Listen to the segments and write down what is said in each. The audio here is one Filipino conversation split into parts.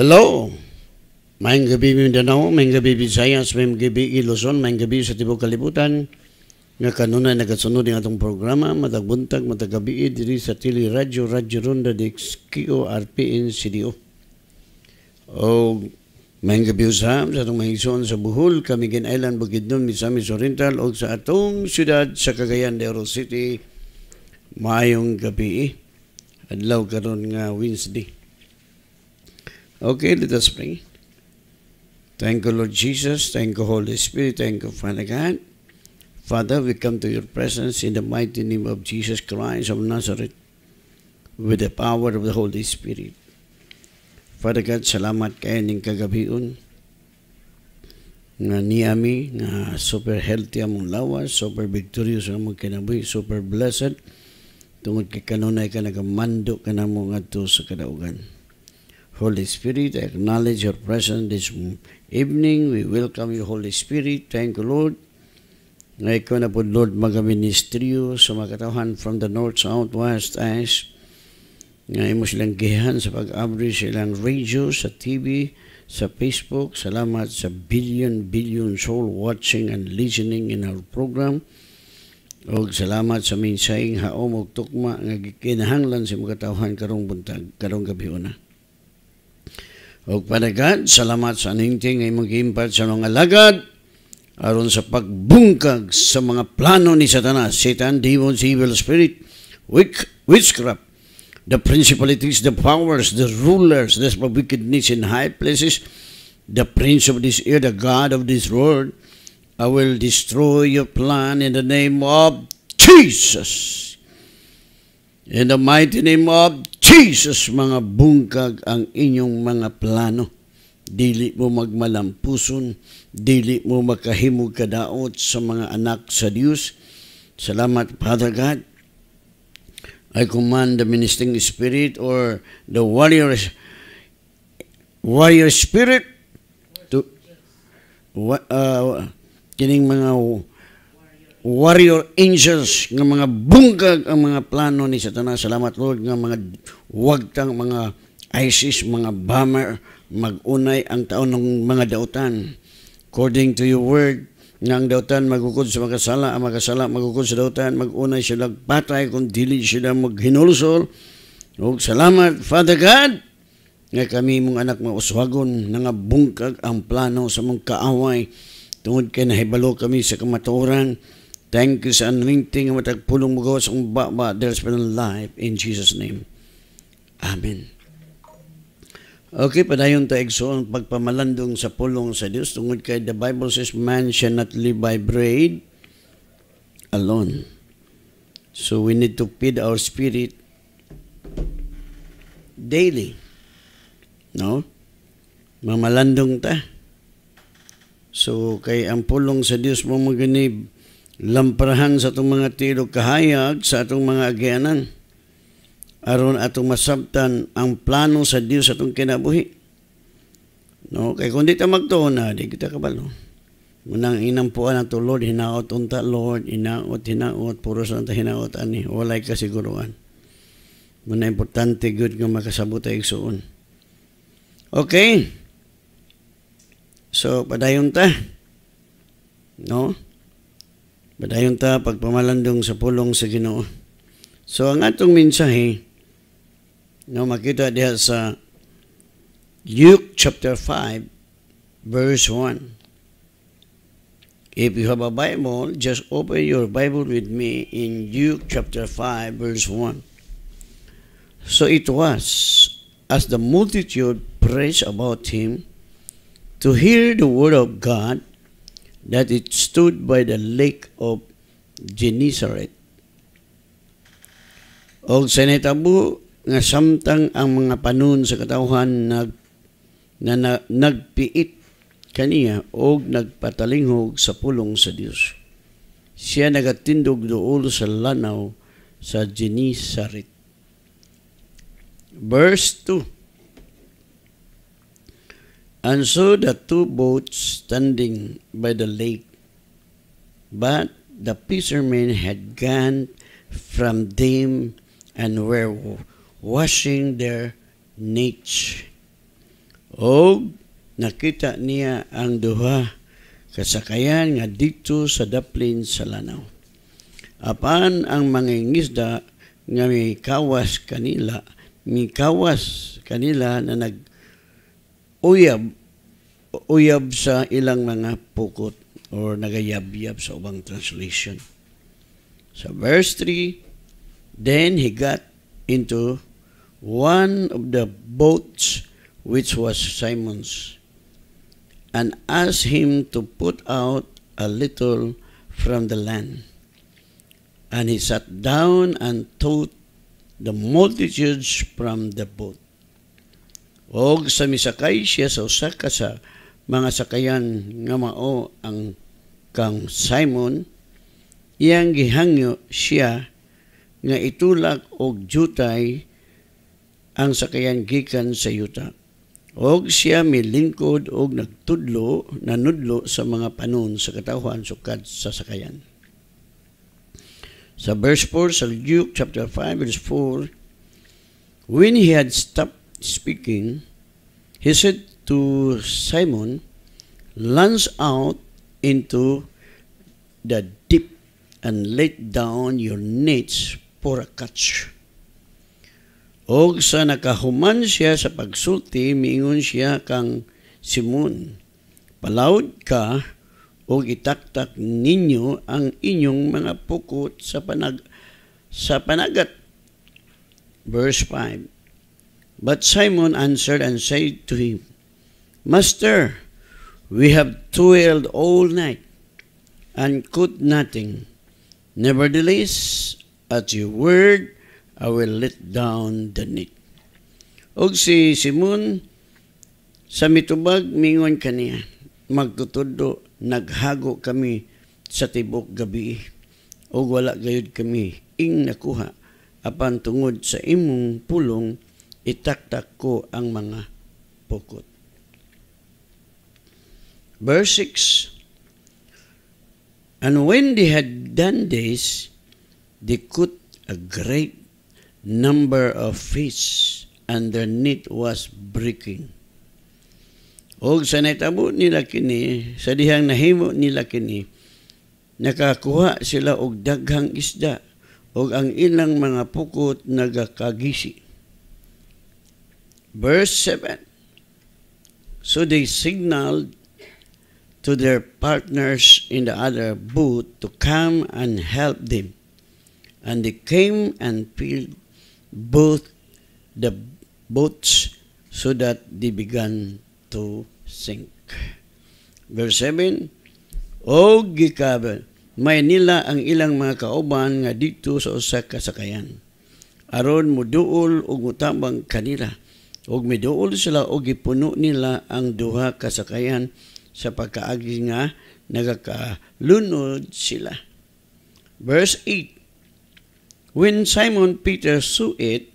Hello! Mayang gabi Mindanao, mayang gabi Visayas, mayang gabi Iluzon, mayang gabi sa Tibok Kalibutan. Nga kanunay nagasunod ng atong programa, matagbuntag, matagabi, diri sa Tili Radyo, Radyo Ronda, DXQO, RPN, CDO. O mayang gabi usam sa atong mahisoon sa Buhol, Kamigin Island, Bukidnon, Misamis Oriental, o sa atong siyudad sa Cagayan de Oro City, mayong gabi. Adlaw karon nga Wednesday. Okay, let us pray. Thank you, Lord Jesus. Thank you, Holy Spirit. Thank you, Father God. Father, we come to your presence in the mighty name of Jesus Christ of Nazareth with the power of the Holy Spirit. Father God, salamat kayo ning un na niami na super healthy among lawas, super victorious among kinabuhi, super blessed. Tungod kay kanunay ka nagamando ka na mo nga to sa kadaugan. Holy Spirit, acknowledge your presence this evening. We welcome you, Holy Spirit. Thank you, Lord. Na ikaw na po, Lord, magaministriyo sa mga katawahan from the north, south, west, east. Nga imo silang gihan sa pag-abri silang radio, sa TV, sa Facebook. Salamat sa billion, billion soul watching and listening in our program. O salamat sa minsayng haom o tukma nga gikinahanglan sa mga katawahan karong buntag, karong gabi una. O padagad, salamat sa aningting ay mag-impact sa nung alagad aron sa pagbungkag sa mga plano ni Satanas, Satan, demons, evil spirit, wick, witchcraft, the principalities, the powers, the rulers, the wickedness in high places, the prince of this earth, the God of this world, I will destroy your plan in the name of Jesus. In the mighty name of Jesus, mga bungkag ang inyong mga plano. Dili mo magmalampuson, dili mo makahimog kadaot sa mga anak sa Dios. Salamat, Father God. I command the ministering spirit or the warrior, warrior spirit to, uh, kining mga warrior angels ng mga bungkag ang mga plano ni Satanas. Salamat Lord ng mga wagtang mga ISIS, mga bomber, magunay ang taon ng mga dautan. According to your word, nga ang dautan magukod sa makasala, ang makasala magukod sa dautan, magunay sila patay kung dili sila maghinulsol. O salamat, Father God, nga kami mong anak mauswagon, nga bungkag ang plano sa mong kaaway, tungod kay nahibalo kami sa kamatuoran Thank you sa anointing ang matagpulong magawas ang baba dahil sa panang life in Jesus' name. Amen. Okay, padayon ta igsoon pagpamalandong sa pulong sa Dios tungod kay the Bible says man shall not live by bread alone. So we need to feed our spirit daily. No? Mamalandong ta. So kay ang pulong sa Dios mo maganib lamparahan sa atong mga tirog kahayag sa atong mga agyanan aron atong masabtan ang plano sa Dios sa atong kinabuhi no kay kun di ta magtuona ah, di kita kabalo Munang inampuan ang tulod, hinaot unta, Lord, hinaot, hinaot, puro sa unta hinaot, ani, walay kasiguruan. Muna importante, good nga makasabot ay igsuon. Okay? So, padayon ta. No? Padayon ta pagpamalandong sa pulong sa Ginoo. So ang atong mensahe no makita diha sa Luke chapter 5 verse 1. If you have a Bible, just open your Bible with me in Luke chapter 5 verse 1. So it was as the multitude pressed about him to hear the word of God that it stood by the lake of Genesaret. O sa nga samtang ang mga panon sa katawhan nag, na, na nagpiit kaniya o nagpatalinghog sa pulong sa Dios. Siya nagatindog dool sa lanaw sa Genesaret. Verse 2 and saw the two boats standing by the lake. But the fishermen had gone from them and were washing their nets. O nakita niya ang duha kasakayan nga dito sa daplin sa lanaw. Apan ang mga ngisda nga may kawas kanila, may kawas kanila na nag uyab uyab sa ilang mga pukot or nagayabyab sa ubang translation. Sa so verse 3, then he got into one of the boats which was Simon's and asked him to put out a little from the land. And he sat down and taught the multitudes from the boat. O sa misakay siya sa usa ka sa mga sakayan nga mao ang kang Simon, iyang gihangyo siya nga itulak og jutay ang sakayan gikan sa yuta. Og siya milingkod og nagtudlo, nanudlo sa mga panon sa katawhan sukad sa sakayan. Sa verse 4 sa Luke chapter 5 verse 4, When he had stopped speaking, he said to Simon, Launch out into the deep and let down your nets for a catch. Og sa nakahuman siya sa pagsulti, miingon siya kang Simon, Palawd ka o itaktak ninyo ang inyong mga pukot sa panag sa panagat. Verse 5 But Simon answered and said to him, Master, we have toiled all night and caught nothing. Nevertheless, at your word, I will let down the net. Og si Simon, sa mitubag, mingon kaniya, magtutudo, naghago kami sa tibok gabi, Og wala gayod kami, ing nakuha, apan tungod sa imong pulong, itaktak ko ang mga pukot. Verse 6, And when they had done this, they caught a great number of fish, and their net was breaking. O sa naitabo nila kini, sa dihang nahimo nila kini, nakakuha sila og daghang isda, o ang ilang mga pukot nagakagisi. Verse 7. So they signaled to their partners in the other boat to come and help them. And they came and filled both the boats so that they began to sink. Verse 7, O gikaban, may ang ilang mga kauban nga dito sa usa ka sakayan. Aron mo duol ug mutabang kanila og miduol sila og gipuno nila ang duha kasakayan sa pagkaagi nga nagakalunod sila. Verse 8 When Simon Peter saw it,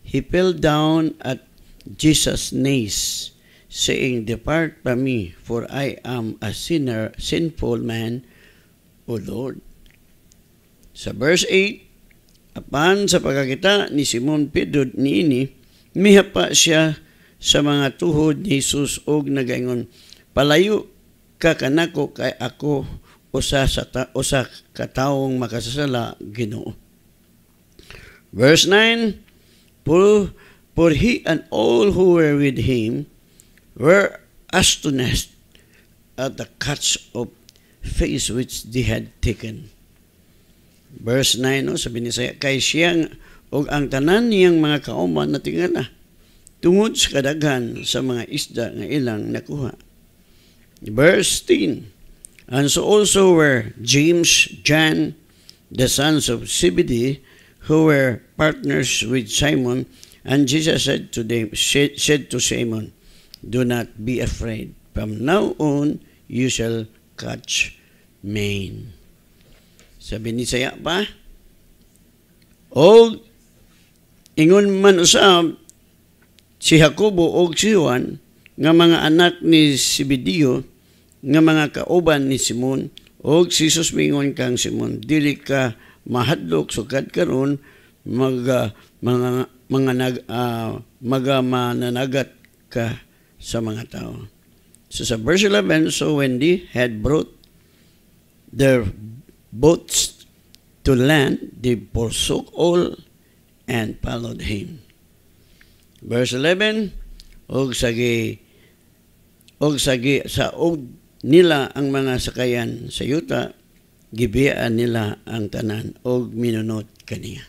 he fell down at Jesus' knees, saying, Depart from me, for I am a sinner, sinful man, O Lord. Sa verse 8, Apan sa pagkakita ni Simon Peter ni ini, Miha pa siya sa mga tuhod ni Jesus og nagangon, Palayo ka kanako kay ako usa sa ta, usa ka taong makasasala Ginoo. Verse 9, for, for he and all who were with him were astonished at the cuts of face which they had taken. Verse 9, no, sabi ni Saya, kay siyang o ang tanan niyang mga kauman na tingala tungod sa kadaghan sa mga isda nga ilang nakuha. Verse 10, And so also were James, John, the sons of Zebedee, who were partners with Simon, and Jesus said to them, said, said to Simon, Do not be afraid. From now on, you shall catch men. Sabi ni saya pa, Old Ingon man usab si Jacobo og si Juan nga mga anak ni Sibidio nga mga kauban ni Simon og si Jesus mingon kang Simon dili ka mahadlok sukad karon mga ah, mga mga nag uh, ah, mga ah, mananagat ka sa mga tao. So sa verse 11, so when they had brought their boats to land, they forsook all and followed him. Verse 11, og sagi og sagi sa og nila ang mga sakayan sa yuta gibian nila ang tanan og minunot kaniya.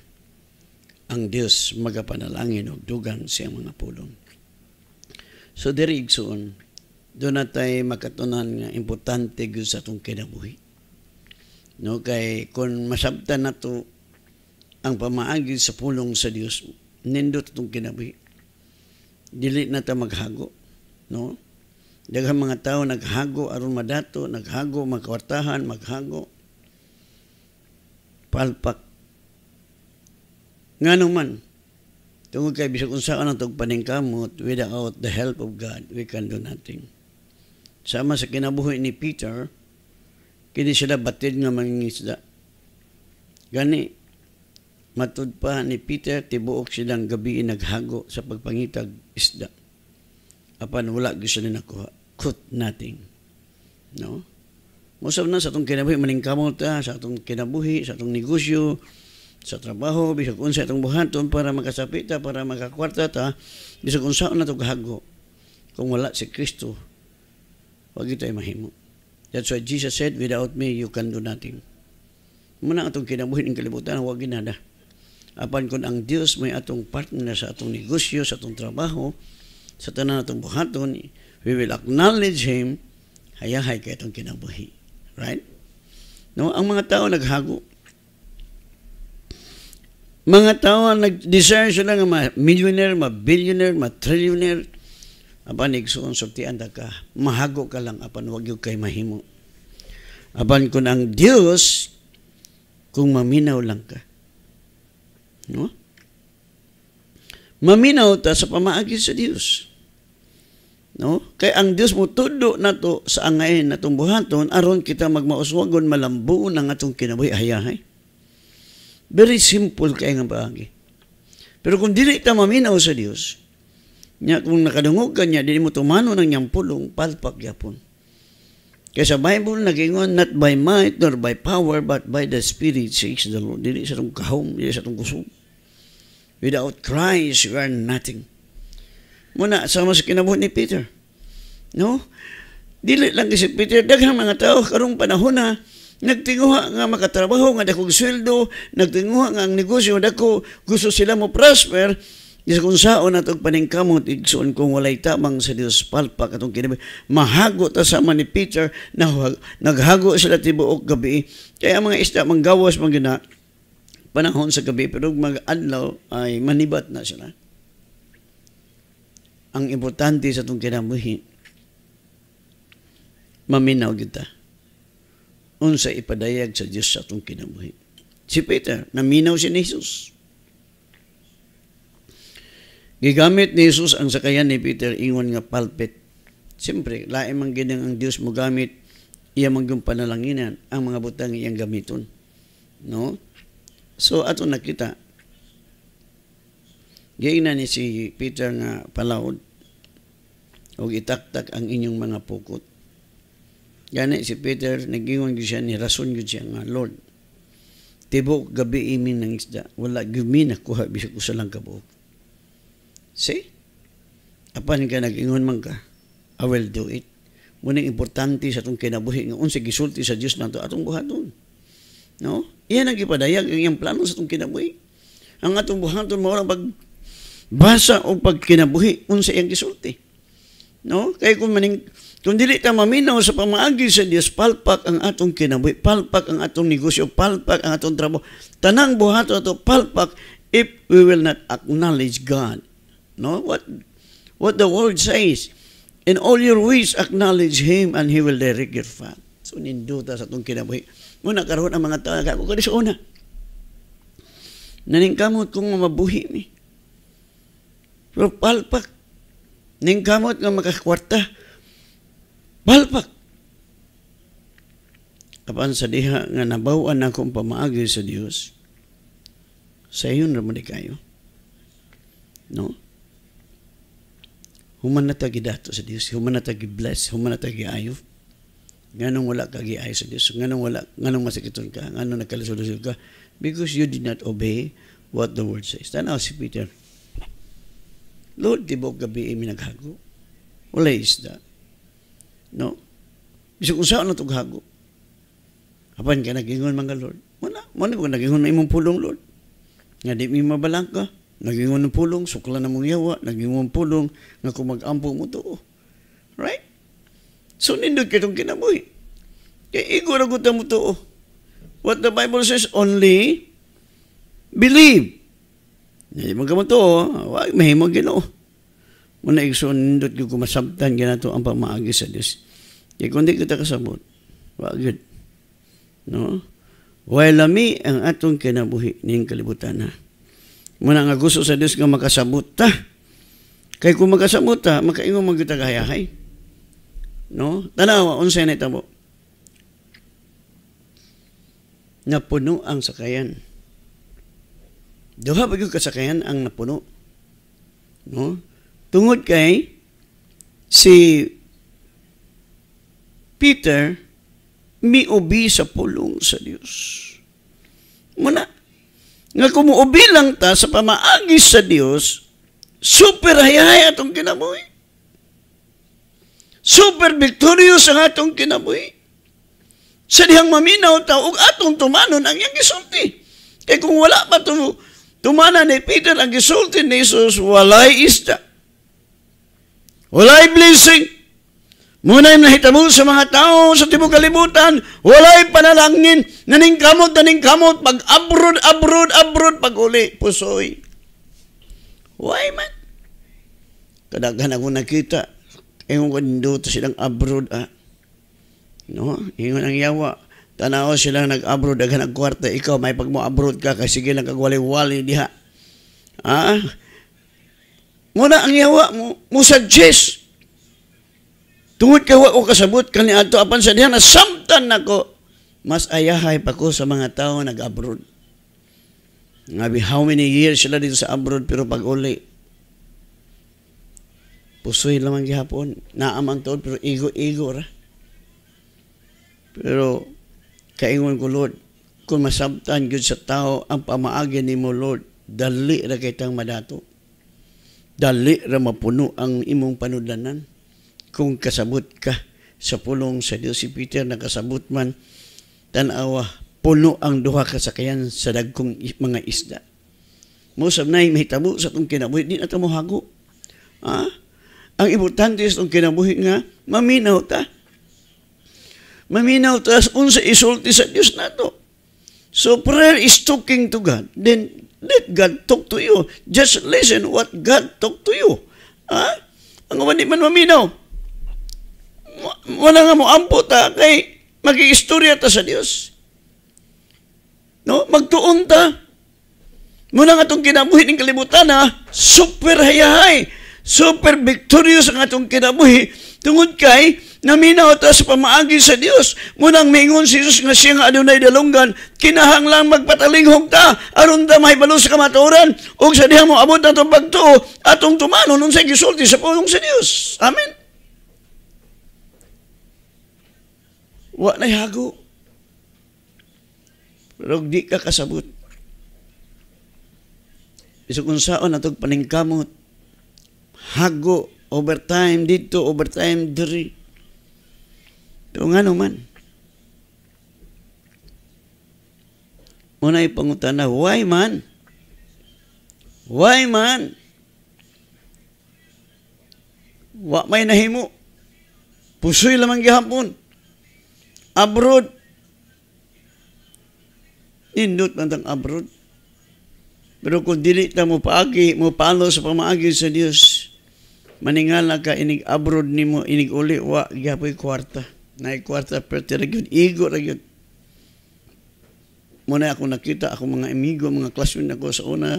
Ang Dios magapanalangin og dugang sa mga pulong. So diri igsoon do natay makatunan nga importante gyud sa atong kinabuhi. No kay kon masabtan nato ang pamaagi sa pulong sa Dios nindot tong kinabuhi dili na ta maghago no daghang mga tao naghago aron madato naghago magkwartahan maghago palpak nganong man tungod kay bisag unsa ang tugpaningkamot without the help of God we can do nothing sama sa kinabuhi ni Peter kini sila batid nga mangingisda gani Matud pa ni Peter, tibuok silang gabi naghago sa pagpangitag isda. Apan wala gusto ni nakuha. Could nothing. No? Musab na sa itong kinabuhi, maningkamot ta, ah, sa itong kinabuhi, sa itong negosyo, sa trabaho, bisag unsa itong buhaton para makasapit ta, ah, para makakwarta ta, bisag unsa na itong hago. Kung wala si Kristo, wag ito ay mahimo. That's why Jesus said, without me, you can do nothing. Muna itong kinabuhi ng kalibutan, huwag ginada apan kun ang Dios may atong partner sa atong negosyo sa atong trabaho sa tanan atong buhaton we will acknowledge him hayahay kay atong kinabuhi right no ang mga tao naghago mga tao nag-desire sila nga ma-millionaire, ma-billionaire, ma-trillionaire. Apan, igsoon, sortian na ka. Mahago ka lang, apan, wag yung kay mahimo. Apan, kung ang Dios kung maminaw lang ka. No? Maminaw ta sa pamaagi sa Dios. No? Kay ang Dios mo tudo to sa angain natong buhaton aron kita magmauswagon malambuon ang atong kinabuhi ayahay. Very simple kay nga baagi. Pero kung dili ta maminaw sa Dios, nya kung nakadungog ka kanya dili mo tumano ng yang pulong palpak yapon. Kaya sa Bible, nagingon, not by might nor by power, but by the Spirit, says the Lord. Dili sa itong kahom, dili sa itong kusog. Without Christ, you are nothing. Muna, sama sa kinabuhi ni Peter. No? Dili lang si Peter, daghang mga tao, karong panahon na, nagtinguha nga makatrabaho, nga dakong sweldo, nagtinguha nga ang negosyo, dako gusto sila mo prosper, Is kung saon at og paningkamot, igsoon kong walay tamang sa Dios palpa katong kinabi. Mahago ta sama ni Peter, na, naghago sila tibuok gabi. Kaya mga isda, manggawas, manggina, panahon sa gabi, pero mag-adlaw ay manibat na sila. Ang importante sa itong kinabuhi, maminaw kita. Unsa ipadayag sa Dios sa itong kinabuhi. Si Peter, naminaw si ni Jesus Gigamit ni Jesus ang sakayan ni Peter ingon nga pulpit. Siyempre, laing man ginang ang Dios mo gamit, iya man yung panalanginan, ang mga butang iyang gamiton. No? So, ato nakita, giingnan ni si Peter nga palawod, o itaktak ang inyong mga pukot. Gani si Peter, nagingon gyud siya ni rason gyud siya nga, Lord, tibok gabi imin ng isda, wala gyud mi nakuha bisag usa lang kabuok. See? Apan ka nag-ingon man ka, I will do it. Muna importante sa itong kinabuhi nga unsa gisulti sa Dios nato atong buhaton. No? Iyan ang ipadayag ang iyang plano sa itong kinabuhi. Ang atong buhaton mao pag basa o pag kinabuhi unsa iyang gisulti. No? Kay kung maning kung dili ta maminaw sa pamaagi sa Dios, palpak ang atong kinabuhi, palpak ang atong negosyo, palpak ang atong trabaho. Tanang buhaton ato palpak if we will not acknowledge God No, what what the word says. In all your ways, acknowledge Him and He will direct your path. So, ninduta sa itong kinabuhi. Mo karoon ang mga tao, ako ka sa una. Naningkamot kong mabuhi ni. Pero palpak. Ningkamot nga makakwarta. Palpak. Kapan sa diha nga nabawan akong pamaagi sa Dios, sa iyon naman kayo. No? Human na tagi dato sa Dios, human na tagi bless, human na tagi ayo. Nganong wala kagi giayo sa Dios, nganong wala, nganong masakiton ka, nganong nagkalusod ka because you did not obey what the word says. Tanaw si Peter. Lord, di ba gabi imi naghago? Wala isda. No? Bisa kung saan na ito hago? Apan ka nagingon mga Lord? Wala. mo ko nagingon na imong pulong Lord. Nga di mi mabalang ka. Nagingon ng pulong, sukla na mong yawa, nagingon pulong, nga kung mo to. Right? So, nindot kitong kinabuhi. Kaya iguragutan mo to. What the Bible says, only believe. Hindi mo gamot to, wag mahimong ginoo. Muna igsoon nindot yung kumasabtan to ang pamaagi sa Diyos. Kaya kung di kita kasabot, wag No? While mi ang atong kinabuhi ning kalibutan na. Muna nga gusto sa Dios nga makasabot ta. Kay kung makasabot ta, makaingon man kita gayahay. No? Tanawa unsay na tabo. Napuno ang sakayan. Duha ba gyud kasakayan ang napuno? No? Tungod kay si Peter miubi sa pulong sa Dios. Muna, nga kumuubilang ta sa pamaagi sa Dios, super hayay atong kinabuhi. Super victorious ang atong kinabuhi. Sa dihang maminaw ta og atong tumanon ang iyang gisulti. Kay kung wala pa tu tumana ni Peter ang gisulti ni Jesus, walay isda. Walay blessing. Muna'y nahitabo sa mga tao sa tibok kalibutan, walay panalangin, naning kamot, naning kamot, pag abroad, abroad, abroad, pag uli, pusoy. Why man? Kadaghan ako nakita, ingon ko dito silang abroad, ah. No, ingon ang yawa. Tanaw silang nag-abroad, daghan ang kwarta, ikaw, may pag mo abroad ka, kasi sige lang kagwali-wali diha. Ah? Muna ang yawa mo, mo suggest, Tungod kay wa ko kasabot kaniadto apan sa diha nasamtan nako mas ayahay pa ko sa mga tao nag-abroad. Ngabi, how many years sila dito sa abroad pero pag uli, pusoy lamang gihapon, naamang taon pero ego ego ra. Pero kaingon ko Lord, kung masabtan gyud sa tao ang pamaagi ni mo Lord, dali ra kitang madato. Dali ra mapuno ang imong panudlanan kung kasabot ka sa pulong sa Dios si Peter nakasabot man tanawa puno ang duha ka sakayan sa dagkong mga isda. Mo sab nay mahitabo sa tong kinabuhi di na mo hago. Ha? Ang importante sa tong kinabuhi nga maminaw ta. Maminaw ta unsa isulti sa Dios nato. So prayer is talking to God. Then let God talk to you. Just listen what God talk to you. Ha? Ang di man maminaw wala nga mo ampo ta kay magiistorya ta sa Dios. No, magtuon ta. Muna nga itong kinabuhi ning kalibutan ha, super hayahay, super victorious ang atong kinabuhi tungod kay naminaw ta sa pamaagi sa Dios. Mo nang mingon si Jesus nga siya nga adunay dalunggan, kinahanglan magpatalinghog ta aron ta mahibalo sa kamatuoran ug sa diha mo abot atong pagtuo atong tumanon unsay gisulti sa pulong sa Dios. Amen. Wa na hago. Pero di ka kasabot. Isa kung saan atog paningkamot. Hago, overtime dito, overtime diri. Ito nga naman. Unay pangutan na, why man? Why man? Wa may nahimo. Pusoy lamang gihapon. Abroad. Indot man ang abroad. Pero kung dili na mo paagi, mo palo sa pamaagi sa Dios, maningala ka inig abroad nimo inig uli wa gyapoy kwarta. Na kwarta perti ra gyud igo ra gyud. Mo na ako nakita ako mga amigo, mga classmate nako sa una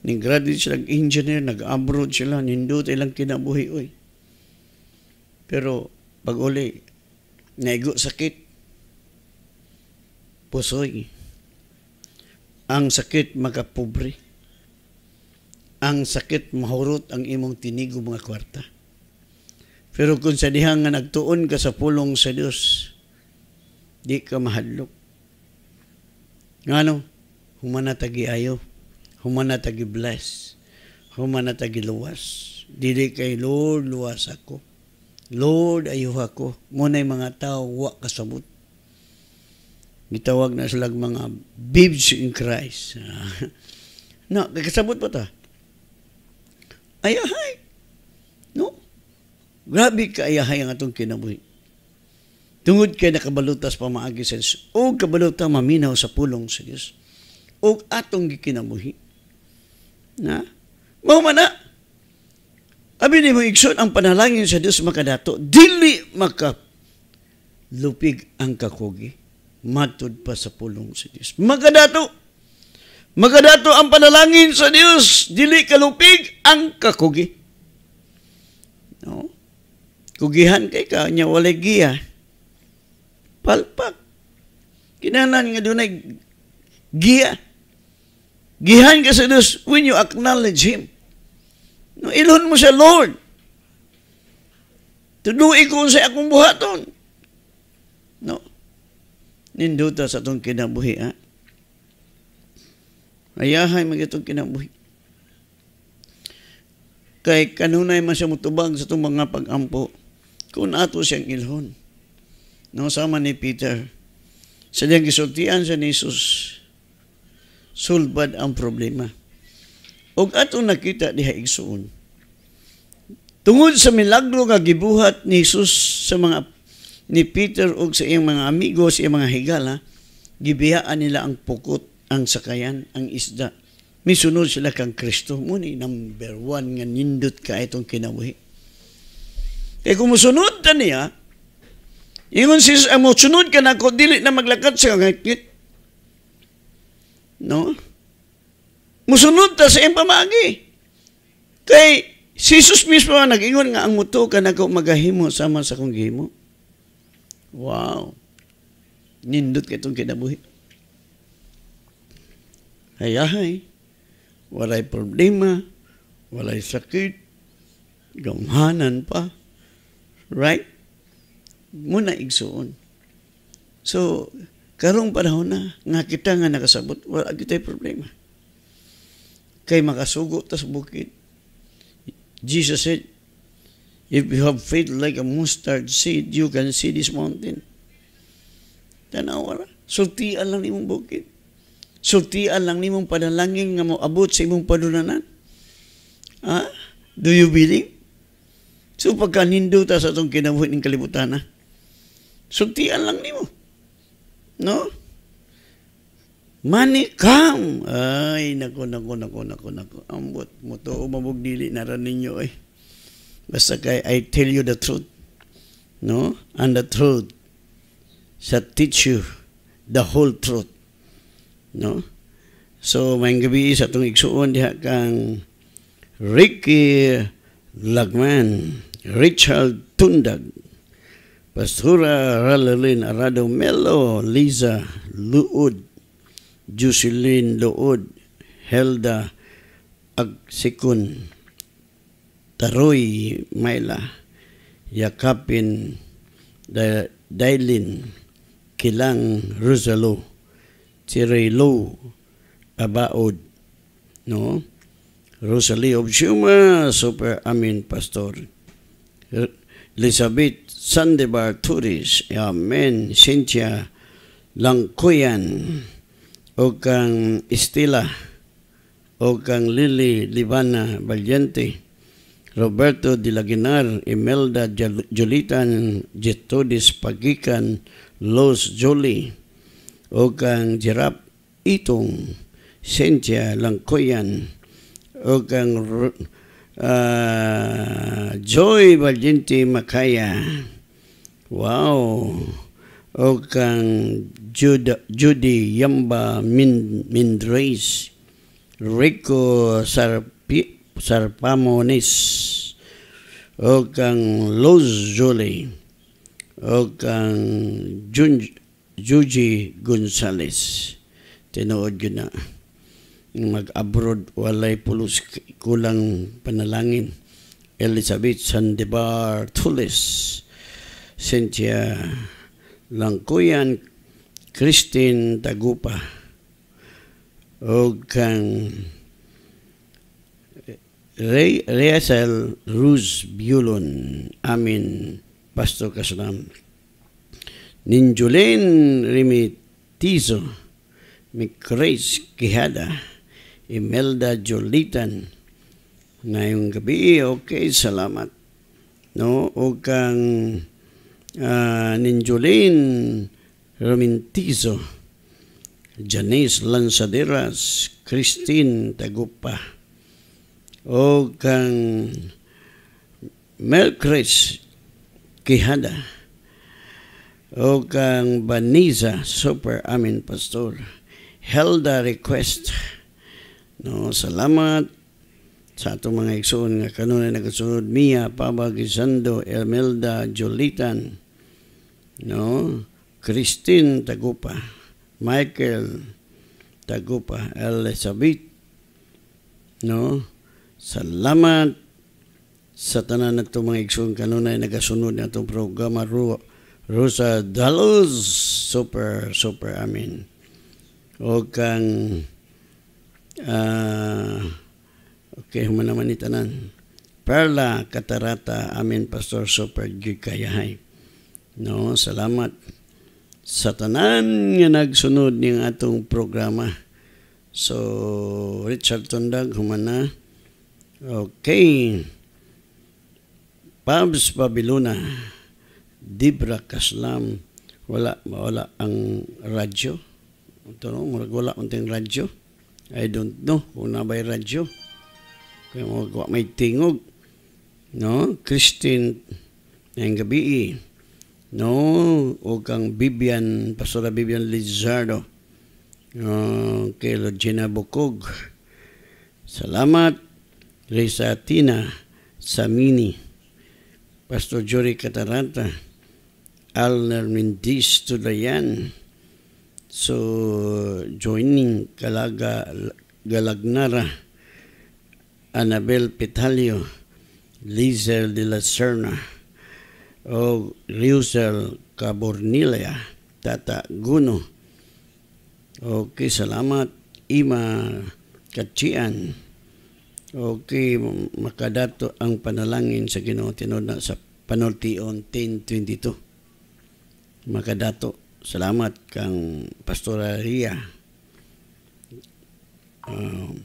ni graduate sila engineer, nag-abroad sila, nindot ilang kinabuhi oy. Pero pag uli Naigo sakit. Pusoy. Ang sakit makapobre. Ang sakit mahurot ang imong tinigo mga kwarta. Pero kung sa dihang nga nagtuon ka sa pulong sa Dios, di ka mahadlok. Ngano? Humana tagi ayo. Humana tagi bless. Humana tagi luwas. Dili kay Lord luwas ako Lord, ayuha ko. Muna'y mga tao, wa kasabot. Gitawag na sila mga babes in Christ. no, kasabot pa ta. Ayahay. No? Grabe ka ayahay ang atong kinabuhi. Tungod kay nakabalutas pa maagi sa Diyos, o kabaluta maminaw sa pulong sa Diyos, o atong gikinabuhi. Na? Mao man na, Abi ni mo igsoon ang panalangin sa Dios makadato, dili maka lupig ang kakugi. Matud pa sa pulong sa Dios. Makadato. Makadato ang panalangin sa Dios, dili kalupig ang kakugi. No? Kugihan kay ka, nya walay giya. Palpak. Kinanan nga dunay giya. Gihan ka sa Dios when you acknowledge Him. No, ilon mo sa Lord. Tuduin ko sa akong buhaton. No? Ninduta sa itong kinabuhi, ha? Ayahay mag itong kinabuhi. Kay kanunay man siya mutubag sa itong mga pagampo kung ato siyang ilhon. No, sama ni Peter. Sa diyang gisultian sa ni Jesus, sulbad ang problema ug atong nakita diha igsuon. Tungod sa milagro nga gibuhat ni Hesus sa mga ni Peter ug sa iyang mga amigo, sa iyang mga higala, gibiyaan nila ang pukot, ang sakayan, ang isda. Misunod sila kang Kristo. Muni, number one nga nindot ka itong kinabuhi. Kaya kung musunod ta niya, ingon si Jesus, ang musunod ka na ako, dili na maglakad sa kangakit. No? Musunod ta sa iyang pamagi. Kay si Jesus mismo ang nag-ingon nga ang muto ka na sama sa kong gihimo. Wow. Nindot ka itong kinabuhi. Hayahay. Walay problema. Walay sakit. Gamhanan pa. Right? Muna igsuon. So, karong panahon na, nga kita nga nakasabot, wala kita'y problema kay makasugo tas bukid. Jesus said, If you have faith like a mustard seed, you can see this mountain. Tanawa ra. Sultian lang nimong bukid. Sultian lang nimong panalangin nga moabot sa imong padunanan. Ha? Do you believe? So pagka nindo ta sa itong kinabuhi ng kalibutan, ha? Sultian lang nimo. No? Manikam! Ay, nako, nako, nako, nako, nako. Ambot, muto umabog dili na rin ninyo eh. Basta kay, I tell you the truth. No? And the truth shall teach you the whole truth. No? So, may gabi sa itong iksuon diha kang Ricky Lagman, Richard Tundag, Pastora Ralalin Arado Melo, Liza Luod, Jocelyn Luod, Helda Agsikon, Taroy Mayla, Yakapin da Dailin, Kilang Rosalo, Tirelo Abaod, no? Rosalie Obsuma, Super Amin Pastor, Elizabeth Sandebar Turis, Amen, Cynthia Langkuyan, o kang Estila o kang Lily Libana Valiente Roberto Dilaginar Imelda Jolitan Jetodis Pagikan Los Jolie o kang Jirap Itong Sentia Langkoyan o kang uh, Joy Valiente Makaya Wow! o kang Jude, Judy Yamba Min, Mindres, Rico Sarpi, Sarpamonis, o kang Luz Julie, o kang Jun, Juji Gonzales. Tinuod yun na mag-abroad walay pulos kulang panalangin Elizabeth Sandibar Tulis Cynthia Langkuyan Christine Tagupa ug kang Ray Riesel Ruz Bulon amin Pastor Kasunam Ninjulen Julen Remitizo Micrace Quijada Imelda Jolitan ngayong gabi okay salamat no ug kang uh, ah, Ninjulin Romintizo, Janice Lanzaderas, Christine Tagupa, o kang Melchris Quijada, o kang Baniza Super Amin Pastor, held a Request, no, salamat sa atong mga igsoon nga kanunay nagasunod Mia Pabagisando, Ermelda Jolitan no? Christine Tagupa, Michael Tagupa, Elizabeth, no? Salamat sa tanan na itong mga igsoon kanunay nagasunod na itong programa Ru Rosa Dalos. Super, super, amin. O kang uh, okay, humanaman ni tanan. Perla Katarata, amin Pastor Super Gikayahay. No, salamat sa tanan nga nagsunod ning atong programa. So, Richard Tundag, humana. Okay. Pabs Babilona, Dibra Kaslam, wala, wala ang radyo. Ito no, wala unting radyo. I don't know kung nabay radyo. Kaya mag may tingog. No, Christine, ngayong gabi eh. No, o kang Bibian, Pastora Bibian Lizardo, uh, kay Lodgina Bukog. Salamat, Reza Atina, Samini, Pastor Jory Cataranta, Alner Mendiz Tulayan, so joining Galaga Galagnara, Anabel Petalio Lizel de la Serna, of Riusel Cabornilia, Tata Guno. Okay, salamat Ima Katsian. Okay, makadato ang panalangin sa Ginoo tinod na sa panultion 10:22. Makadato. Salamat kang Pastora Um,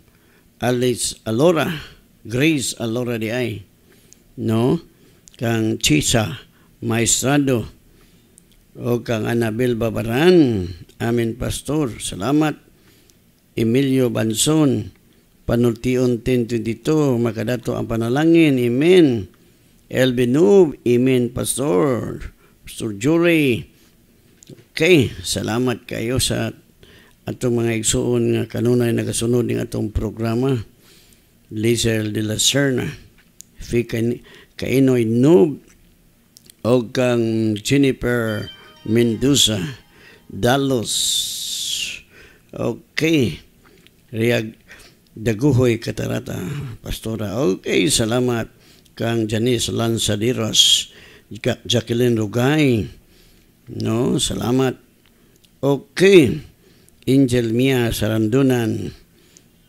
Alice Alora, Grace Alora di ay. No? kang Chisa Maestrado o kang Anabel Babaran, amin pastor. Salamat. Emilio Banson, panultion 1022, makadato ang panalangin. Amen. Elbinub, amen pastor. Pastor Jury. Okay, salamat kayo sa atong mga igsuon nga kanunay nagasunod ng atong programa. Lizel de la Serna. Fikan, Kainoy Noob o kang Jennifer Mendoza Dallos. Okay. Riag Daguhoy Katarata, Pastora. Okay, salamat kang Janice Lanzadiros, Jacqueline Rugay. No, salamat. Okay. Angel Mia Sarandunan.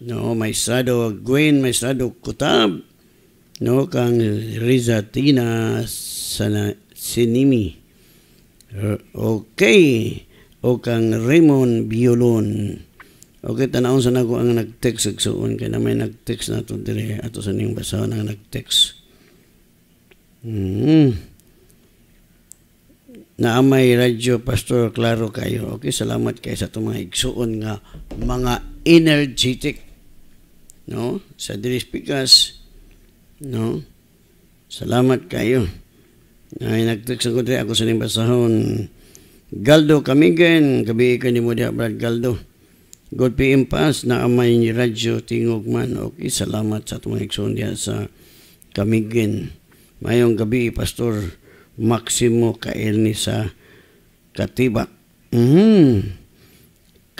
No, Maestrado Gwen, Maestrado Kutab no kang Rizatina sana sinimi okay o kang Raymond Biolon okay tanawon sana ko ang nag-text suon kay na may nag-text na to dire ato sa ning basahon ang nag-text mm na amay radyo pastor klaro kayo okay salamat kay sa itong mga igsuon nga mga energetic no sa speakers No? Salamat kayo. Ay nagtext ko ako sa ning basahon. Galdo kamigen, gabi ka ni mo diha Brad Galdo. God PM Pass na amay ni radyo tingog man. Okay, salamat sa itong ekson diya sa kamigen. Mayong gabi, Pastor Maximo Kaelni sa Katibak. Mm -hmm.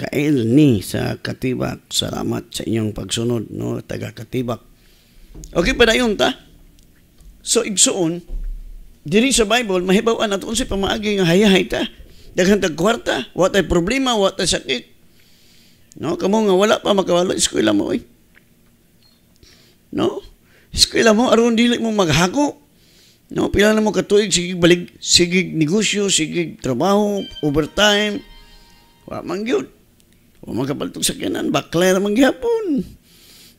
Kaelni sa Katibak. Salamat sa inyong pagsunod, no? Taga Katibak. Okay pa dayon ta? So igsuon diri sa Bible mahibaw-an aton si pamaagi nga hayahay ta. Daghan tag kwarta, wa tay problema, wa tay sakit. No, kamo nga wala pa makawala eskwela mo oy. No? Eskwela mo aron dili mo maghako. No, pila na mo katuig sige balik, sige negosyo, sige trabaho, overtime. Wa man gyud. Wa man kapaltog sakyanan, bakler man gyapon.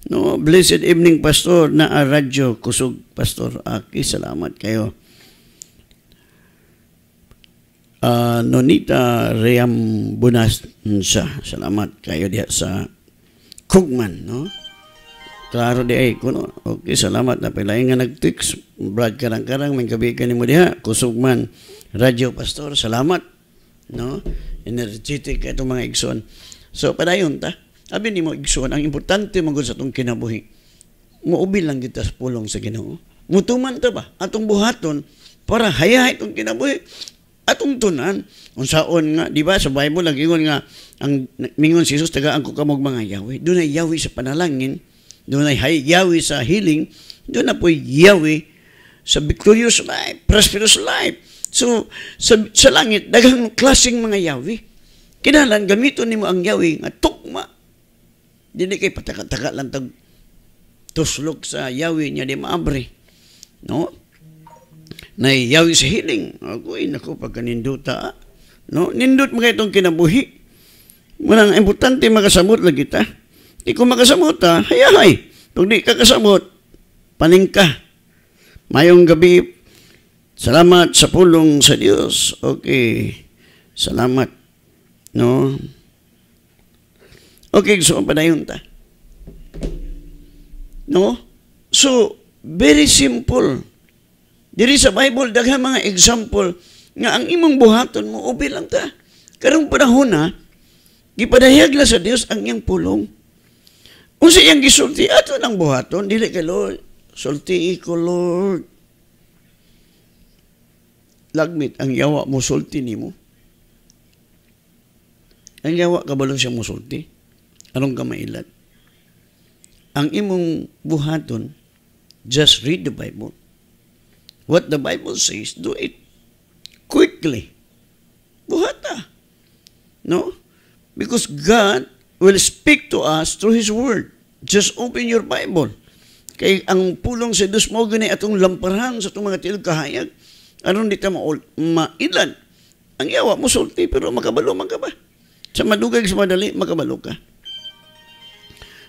No, blessed evening, Pastor, na a radyo kusog, Pastor Aki. Salamat kayo. Uh, Nonita Reyam Bunasa, salamat kayo diha sa Kugman, no? Klaro di ay kuno. Okay, salamat na pala nga nag-text. Brad karang-karang, may kabigan mo diha. Kusog Radyo Pastor, salamat. No? Energetic itong mga igsoon. So, padayon ta. Abi ni mo igsuon ang importante magud sa atong kinabuhi. Muubil lang kita sa pulong sa Ginoo. Mutuman ta ba atong buhaton para haya itong kinabuhi atong tunan unsaon nga di ba sa Bible lang ingon nga ang mingon si Jesus taga ang kukamog mga Yahweh dunay Yahweh sa panalangin dunay Yahweh sa healing doon na po Yahweh sa victorious life prosperous life so sa, sa langit daghang klasing mga Yahweh kinahanglan gamiton nimo ang Yahweh nga tukma Dili kay pataka-taka lang tag tuslok sa yawi niya di maabre. No? Na yawi sa hiling. Agoy, naku, pagkaninduta. Ah. No? Nindut Nindot mga itong kinabuhi. Manang importante makasamot lagi ta. Di ko makasamot ha, ah. hayahay. Kung di ka kasamot, paning Mayong gabi, salamat sa pulong sa Dios. Okay, salamat. No? Okay, so panayon ta. No? So, very simple. Diri sa Bible, daghang mga example nga ang imong buhaton mo, ubi lang ta. Karong panahon na, gipadahiyag la sa Dios ang iyang pulong. Kung sa iyang gisulti, ato ng buhaton, dili kay Lord, sulti ko Lord. Lagmit, ang yawa mo sulti ni mo. Ang yawa ka ba lang mo sulti? aron ka Ang imong buhaton, just read the Bible. What the Bible says, do it quickly. Buhata. No? Because God will speak to us through His Word. Just open your Bible. Kay ang pulong sa Dios mo gani atong lamparan sa itong mga tilog kahayag, aron di ka mailan. Ang yawa mo sulti pero makabalo man ka ba? Sa madugay, sa madali, makabalo ka.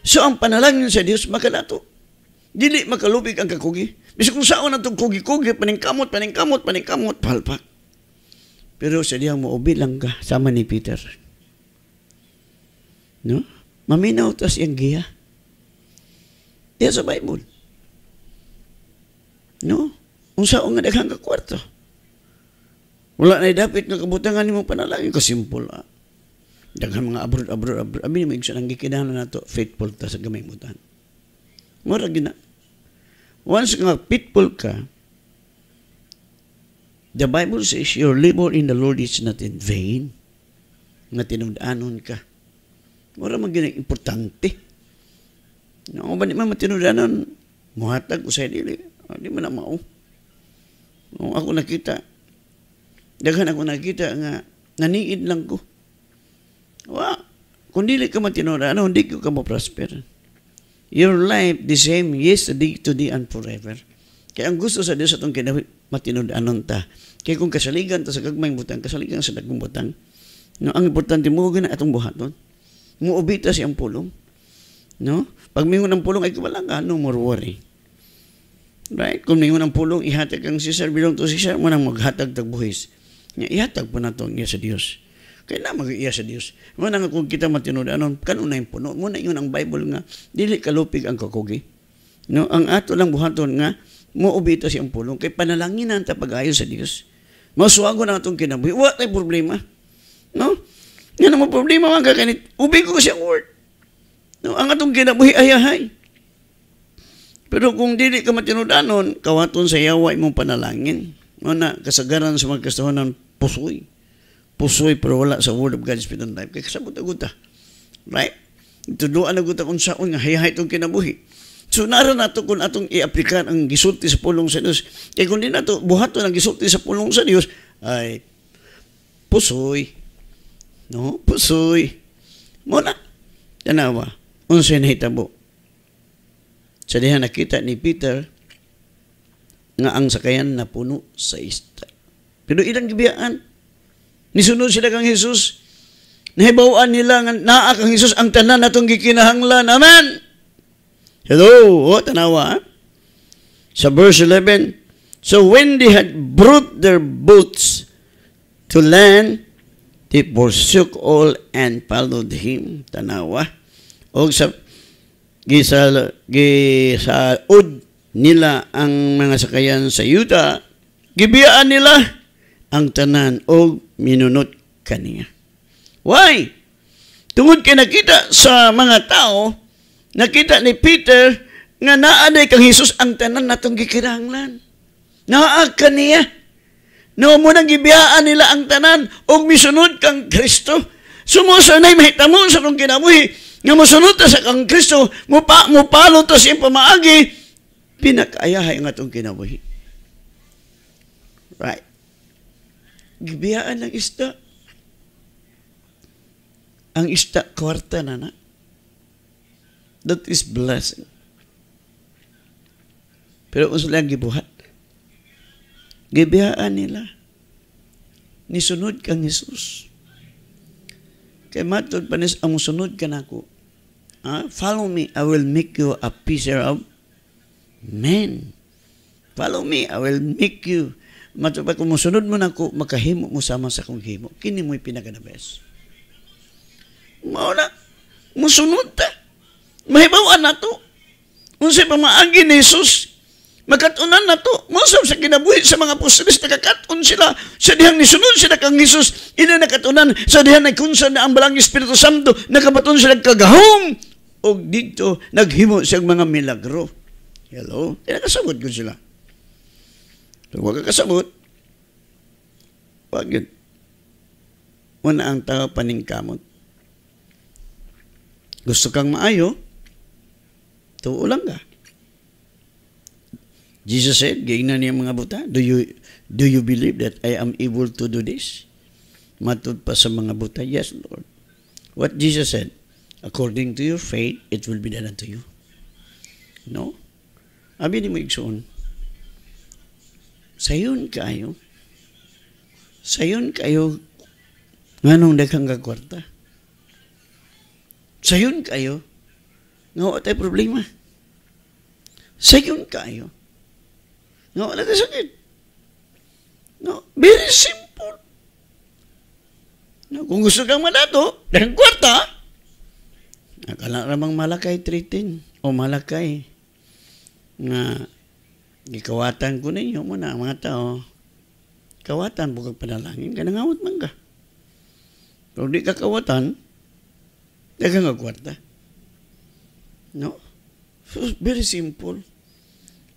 So ang panalangin sa Dios makalato. Dili makalubig ang kakugi. Bisag kung saan natong kugi-kugi, paningkamot, paningkamot, paningkamot, palpak. Pero sa diyang mo lang ka, sama ni Peter. No? Maminaw tas yung giya. Diyan sa Bible. No? Unsa nga daghang ka kwarto. Wala na dapat nga kabutangan ni mo panalangin. Kasimple ah daghan mga abroad abroad abroad Amin mo igsoon ang gikinahanan nato faithful ta sa gamay mutan mura gina once nga faithful ka the bible says your labor in the lord is not in vain nga tinudanon ka mura man gina importante no ba ni man tinudanon muhatag usay dili ah, di man na mao no, ako nakita daghan ako nakita nga naniid lang ko Wa, kung dili ka man tinura, ano, hindi ka mo prosper. Your life, the same yesterday, today, and forever. Kaya ang gusto sa Dios atong kinawit, matinud-anon ta. Kaya kung kasaligan ta sa gagmayng butang, kasaligan sa dagong butang, no, ang importante mo, gana atong buhaton. Muubita siyang pulong. No? Pag mingon ng pulong, ay wala ka, no more worry. Right? Kung ningon ang pulong, ihatag ang si Sir, bilong to si Sir, manang maghatag tagbuhis. Ihatag pa na itong iya sa Diyos. Kaya na magiiya sa Dios. Mo nga kung kita matinud anon kanunay puno. Mo na yun ang Bible nga dili kalupig ang kakugi. No, ang ato lang buhaton nga mo ubita siyang pulong kay panalanginan ta pagayo sa Dios. Masuwago na atong kinabuhi. Wa tay problema. No? Nga mo problema man ka kanit. Ubi ko siyang word. No, ang atong kinabuhi ayahay. Pero kung dili ka matinud-anon, kawaton sa yawa imong panalangin. Mo na kasagaran sa mga kastahonan pusoy pusoy pero wala sa word of God is pinanday. Kaya kasabot na guta. Right? Tuduan na guta kung saon nga hayahay itong kinabuhi. So nara nato kung atong i-aplikan ang gisulti sa pulong sa Dios. kay kung di nato buhaton ang gisulti sa pulong sa Dios ay pusoy. No, pusoy. Mo na. Tanawa. Unsa na hitabo. Sa diha nakita ni Peter nga ang sakayan na puno sa ista. Pero ilang gibiyaan Nisunod sila kang Jesus. Nahibawaan nila nga naa kang Jesus ang tanan natong gikinahanglan. Amen. Hello, o tanawa. Ha? Sa verse 11, So when they had brought their boats to land, they forsook all and followed him. Tanawa. O sa gisal, gisaod nila ang mga sakayan sa yuta. Gibiyaan nila ang tanan o minunot kaniya. Why? Tungod kay nakita sa mga tao, nakita ni Peter nga naaday kang Hesus ang tanan natong gikiranglan. Naa niya. No mo nang gibiyaan nila ang tanan og misunod kang Kristo. Sumusunay mahitamo sa kung kinabuhi nga mosunod ta sa kang Kristo, mupa mupalo ta sa pamaagi pinakaayahay nga tong kinabuhi. Right gibiyaan ng isda. Ang isda kwarta na na. That is blessing. Pero kung sila gibuhat, gibiyaan nila. Nisunod kang Jesus. Kay matod panis ang sunod ka nako. Na ah, follow me, I will make you a fisher of men. Follow me, I will make you Matupad kung musunod mo na ko, makahimo mo sama sa kong himo. Kini mo'y pinaka-the Mauna, musunod ta. Mahibawaan na to. Unsay pa maagi ni Jesus, magkatunan na to. Masam sa kinabuhi sa mga apostolis, nakakatun sila. Sa dihang nisunod sila kang Jesus, ina nakatunan. Sa dihang nagkunsa na ang balang Espiritu Santo, nakabaton sila kagahong. O dito, naghimo siyang mga milagro. Hello? Kaya kasabot ko sila. So, huwag ka kasabot. Huwag yun. Una ang tao paningkamot. Gusto kang maayo, tuo lang ka. Jesus said, gignan niya mga buta, do you, do you believe that I am able to do this? Matod pa sa mga buta, yes, Lord. What Jesus said, according to your faith, it will be done unto you. No? Abi ni mo igsoon. Sayon kayo. Sayon kayo nganong daghang kagwarta. Sayon kayo nga wala tayo problema. Sayon kayo nga wala tayo sakit. No, very simple. No, kung gusto kang manato, daghang kwarta, Nakala ramang Malakay 13 o Malakay na Gikawatan ko ninyo muna ang mga tao. Kawatan po kag panalangin, kanangawat man ka. Kung di ka kawatan, dagang ka kwarta. No? So, very simple.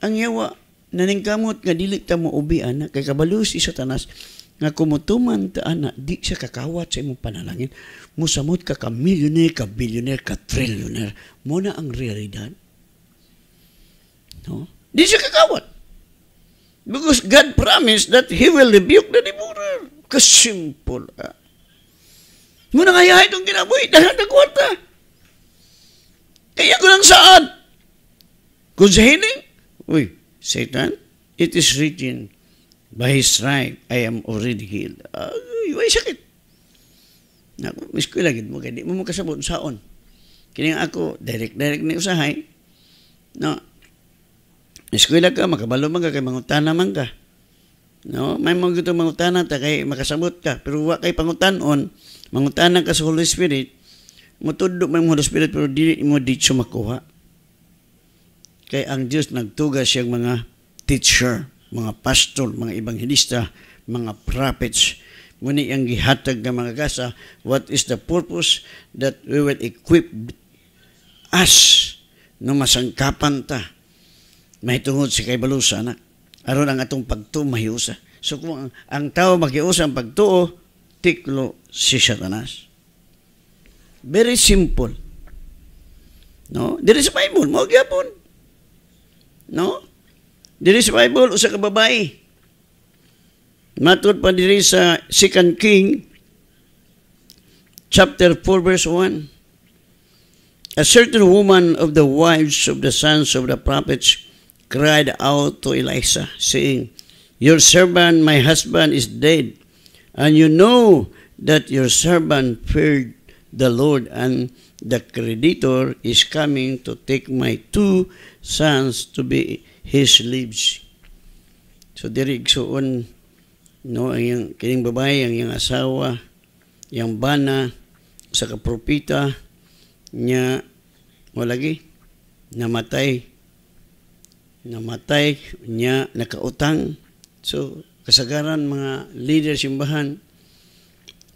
Ang yawa, naningkamot nga dili ta mo ubi ana kay kabalusi si satanas, nga kumutuman ta anak, di siya kakawat sa imong panalangin musamot ka ka millionaire ka billionaire ka trillionaire mo ang realidad no Di siya kagawad. Because God promised that He will rebuke the devourer. Kasimple. Ah. Muna nga yahay itong ginabuhi, dahil nagkwarta. Kaya ko lang saan? Kung sa hiling, uy, Satan, it is written, by His stripe I am already healed. Ay, uh, sakit. Ako, miss ko lagi mo, kaya di mo makasabot saon. Kaya ako, direct-direct na usahay. No, eskwela ka, makabalo man ka, kay mangutana man ka. No? May mga gito mangutana ta, kay makasabot ka. Pero wa kay pangutanon, mangutana ka sa Holy Spirit, mutudok may Holy Spirit, pero di mo dito makuha. Kay ang Diyos nagtugas siyang mga teacher, mga pastor, mga ebanghilista, mga prophets, Muni ang gihatag ng mga gasa, what is the purpose that we will equip us no masangkapan ta may tungod si kay balusa na. Aron ang atong pagtuo mahiusa. So kung ang, ang tao magiusa ang pagtuo, tiklo si Satanas. Very simple. No? There is Bible, mo gyapon. No? There is Bible usa ka babae. Matud pa diri sa second King chapter 4 verse 1. A certain woman of the wives of the sons of the prophets cried out to Elisha, saying, Your servant, my husband, is dead, and you know that your servant feared the Lord, and the creditor is coming to take my two sons to be his slaves. So, so on, no, ang yung, kining babae, ang yung asawa, yung bana, sa kapropita, niya, walagi, namatay, namatay niya nakautang. So, kasagaran mga leader simbahan,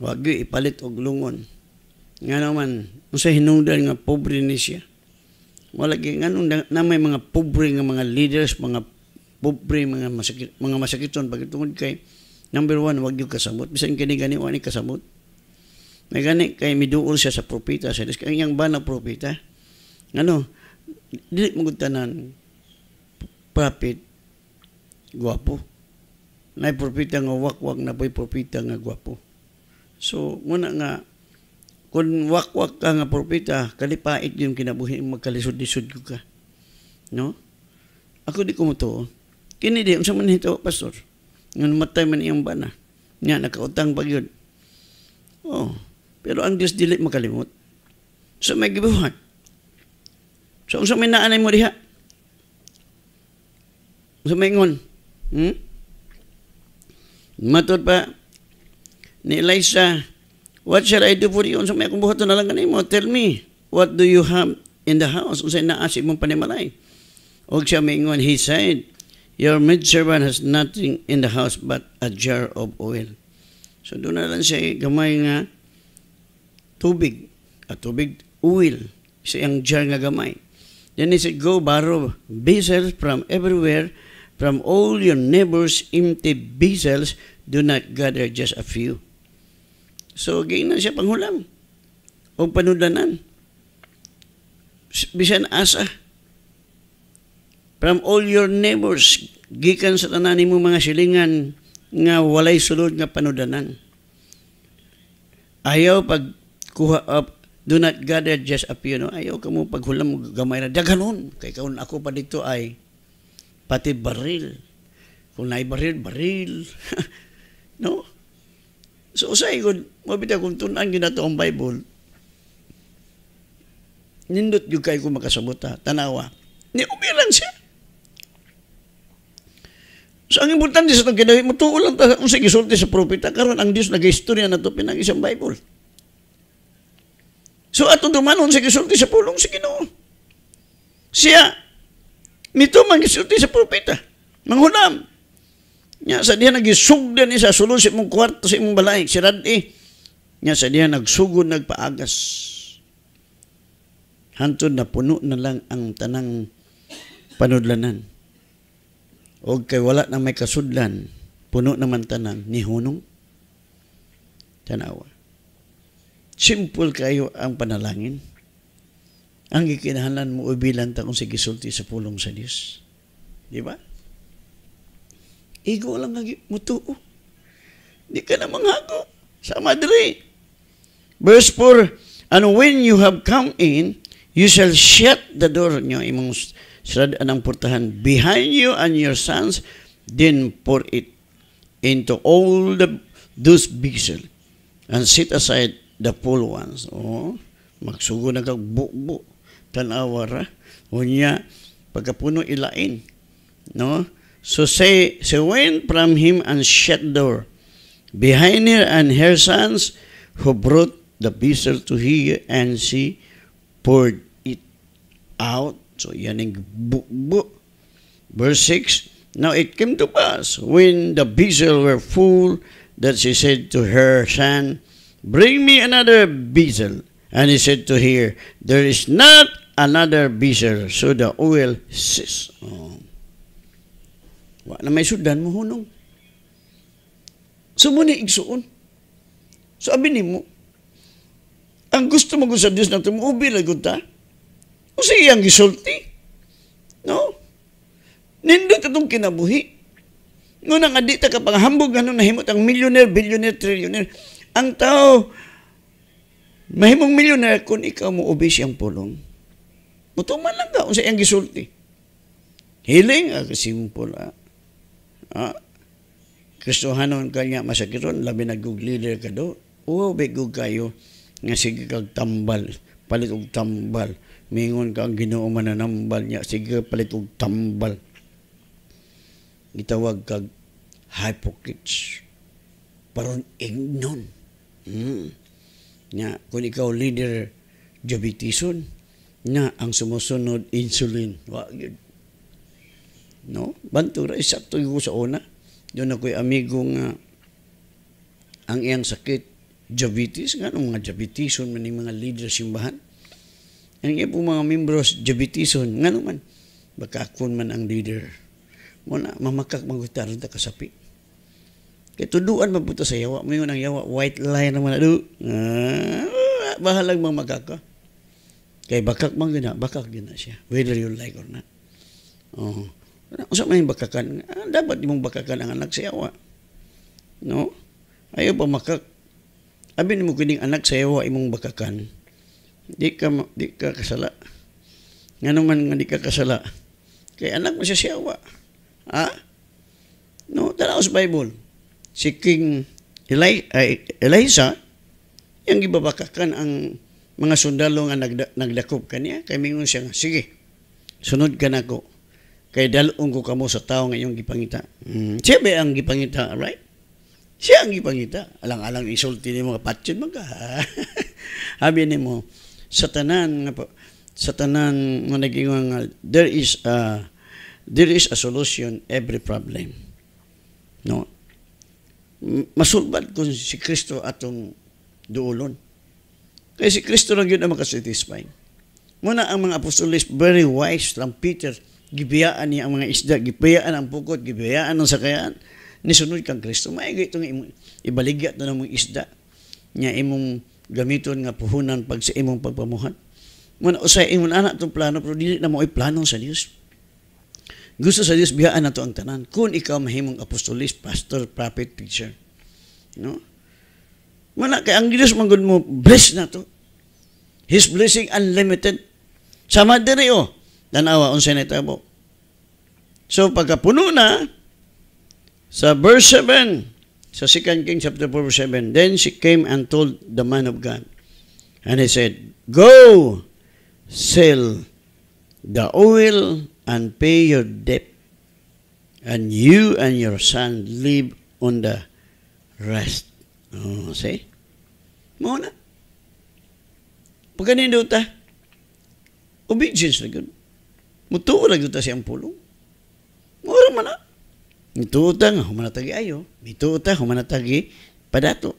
wag ipalit og lungon. Nga naman, unsa hinungdan nga pobre ni siya. Wala gyud nganong namay mga pobre nga mga leaders, mga pobre mga masakit mga masakiton pagitungod kay number one, wag yung kasabot. Bisan kini gani wani kasabot. May gani kay miduol siya sa propita. Sa kanyang ba na propita? Ano? Dili mo prophet, guapo Nay propita nga wakwak na po'y propita nga gwapo. So, muna nga, kung wakwak ka nga propita, kalipait yung kinabuhi, magkalisod-lisod ko ka. No? Ako di ko mo Kini di, sa man hito, pastor. Ngan matay man iyang bana. Nga, nakautang pag yun. Oh, pero ang Diyos dili makalimot. So, may gibuhat. So, unsa may naanay mo diha? sumingon. Hmm? Matod pa ni Elisha, What shall I do for you? Unsa may akong buhaton na lang ganin Tell me, what do you have in the house? Unsa naasi mong panimalay? Og siya mingon, he said, Your maidservant has nothing in the house but a jar of oil. So doon na lang siya gamay nga tubig. At tubig, oil. Siyang jar nga gamay. Then he said, Go borrow vessels from everywhere From all your neighbors' empty vessels, do not gather just a few. So, na siya panghulam o panudanan. Bisan asa. From all your neighbors, gikan sa tanan mo mga silingan nga walay sulod nga panudanan. Ayaw pag kuha up, uh, do not gather just a few. No? Ayaw ka mo paghulam gamay na daghanon. Kay kaon ako pa dito ay pati baril. Kung naay baril, baril. no? So, sa ikon, mabita kung tunan yun to ang Bible, nindot yun kayo kung makasabota, tanawa. Ni umiran siya. So, ang importante sa itong ginawa, matuo lang ta kung sa gisulti sa propeta, karon ang Diyos nag-istorya na ito pinang isang Bible. So, ato dumanon sa gisulti sa pulong sige no. Siya, Nito mangisulti sa propeta. Manghunam. Nya sa diya nagisugdan ni sa sulod sa imong kwarto sa imong balay, si Radi. Nya sa diya nagsugod nagpaagas. Hantod na puno na lang ang tanang panudlanan. O kay wala na may kasudlan, puno naman tanang ni hunong tanawa. Simple kayo ang panalangin ang ikinahalan mo bilang ta kung si gisulti sa pulong sa Dios. Di ba? Igo lang nga mutuo. Di ka na manghako sa madre. Verse 4, And when you have come in, you shall shut the door nyo, imong sradaan ang portahan, behind you and your sons, then pour it into all the those vessel, and set aside the full ones. Oh, magsugo na kagbukbuk tanawa ra unya pagkapuno ilain no so say she went from him and shut door behind her and her sons who brought the vessel to her and she poured it out so yan ang bukbo verse 6 now it came to pass when the vessel were full that she said to her son bring me another vessel and he said to her there is not another beaser so the oil cease. Oh. Wa na may sudan mo hunong. So muna igsuon. So abi nimo. ang gusto mo sa Dios na tumuubi lagod ta, o siya ang gisulti. No? Nindot itong kinabuhi. Ngunit nga di ta kapag hambog ano nahimot ang millionaire, billionaire, trillionaire. Ang tao, mahimong millionaire kung ikaw mo ubi siyang pulong man lang ka, unsa iyang gisulti. Healing, ah, kasi mong pula. Ah, ah, Kristohanon ka kanya masakiron, labi naguglilir ka do. Uwaw, bigog kayo, nga sige kag tambal, palit og tambal. Mingon ka ang ginoo mananambal niya, sige palit og tambal. Gitawag kag hypocrites. Paron ignon. Hmm. Nga, kung ikaw leader, jabitison, nga ang sumusunod insulin. Wa gyud. No? Bantura ra isakto ko sa una. Doon ako'y amigo nga ang iyang sakit diabetes, nga mga diabeteson man mga leader simbahan. Ang iya mga membros diabeteson, nga naman, bakakun man ang leader. Muna, mamakak magutaran ta kasapi. Kaya tuduan mabuto sa yawa. Mo ang yawa, white line naman na do. Ah, bahalag mamakak ka. Kay bakak man gina, bakak gina siya. Whether you like or not. Oh. Unsa man bakakan? Ah, dapat imong bakakan ang anak sa yawa. No? Ayaw pa makak. Abi nimo kining anak sa yawa imong bakakan. Di ka di ka kasala. Nga man nga di ka kasala. Kay anak mo siya sa yawa. Ha? No, tanaw Bible. Si King Eli, Eliza, yung gibabakakan ang mga sundalo nga nagda, nagdakop kaniya kay mingon siya sige sunod ka nako kay dalong ko kamo sa tawo nga iyong gipangita mm. siya ba ang gipangita right siya ang gipangita alang-alang isulti ni mga patyon man ka habi ni mo sa tanan nga po, sa tanan nga nagingon nga there is a there is a solution every problem no masulbad kung si Kristo atong duolon kaya eh, si Kristo lang yun ang makasatisfy. Muna ang mga apostolis, very wise from Peter, gibiyaan niya ang mga isda, gibiyaan ang pukot, gibiyaan ang sakayaan. Nisunod kang Kristo. Maigi itong ibaligya ito ng mga isda. Niya imong gamiton nga puhunan pag sa imong pagpamuhan. Muna o usay imong anak itong plano, pero dili na mo ay plano sa Dios. Gusto sa Dios biyaan na ang tanan. Kung ikaw mahimong apostolis, pastor, prophet, teacher. No? Wala kay ang Dios manggod mo bless na to. His blessing unlimited. Sama diri o. Oh. danawa unsa na tabo. So pagkapuno na sa verse 7 sa 2 Kings chapter 4 verse 7 then she came and told the man of God and he said go sell the oil and pay your debt and you and your son live on the rest Oh, see? Mo na. Pagkanin daw ta, obedience na gano'n. Mutuo na ta siyang pulong. Mura man na. Mituo ta nga, humanatagi ayo. Mituo ta, humanatagi padato.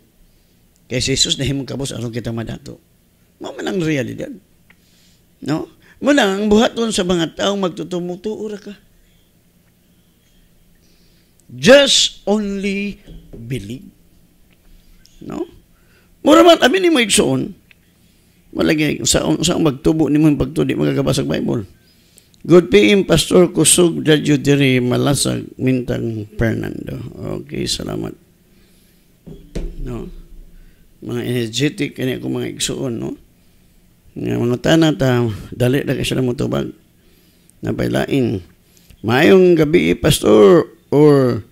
Kaya si Jesus nahimong kabos, aron kita madato. Mo man ang realidad. No? Mula ang buhaton sa mga taong magtutumutuo ra ka. Just only believe. No? Mura man, amin ni mo igsoon. Malagi, sa, usang magtubo ni mo yung pagtudi, magagabasag Bible. Good PM, Pastor Kusog, Dadyo Diri, Malasag, Mintang, Fernando. Okay, salamat. No? Mga energetic, kanya ko mga igsoon, no? Nga mga tanan ta, dalit na kasi mo tubag. Napailain. Mayong gabi, Pastor, or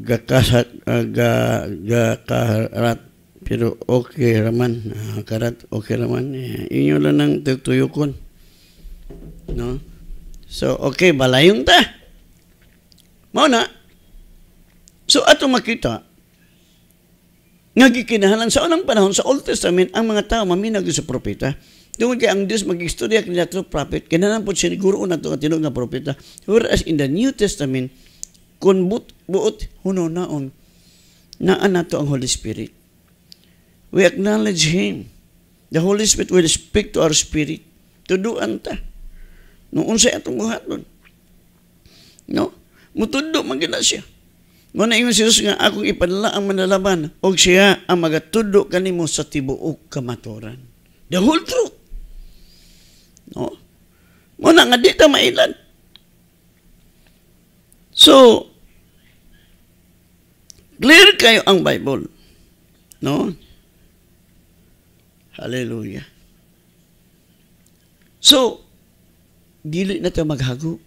gakasat aga ah, ga gakarat pero okay raman uh, karat okay raman uh, inyo lang ang tutuyukon no so okay balayong ta mo na so ato makita nga gikinahalan sa unang panahon sa Old Testament ang mga tao maminag sa propeta Tungod kay ang Dios magistorya kini nato prophet kinanan pud siguro na to ang tinuod na propeta whereas in the New Testament kun but, buot huno naon naa nato ang Holy Spirit. We acknowledge Him. The Holy Spirit will speak to our spirit. To do ta. Noon sa atong buhaton. No? Mutudo man gina siya. Mo na ingon Jesus nga akong ipadala ang manalaban og siya ang magatudo kanimo sa tibuok kamatoran. The whole truth. No? Mo na nga di ta mailan. So, Clear kayo ang Bible. No? Hallelujah. So, dili na tayo maghago.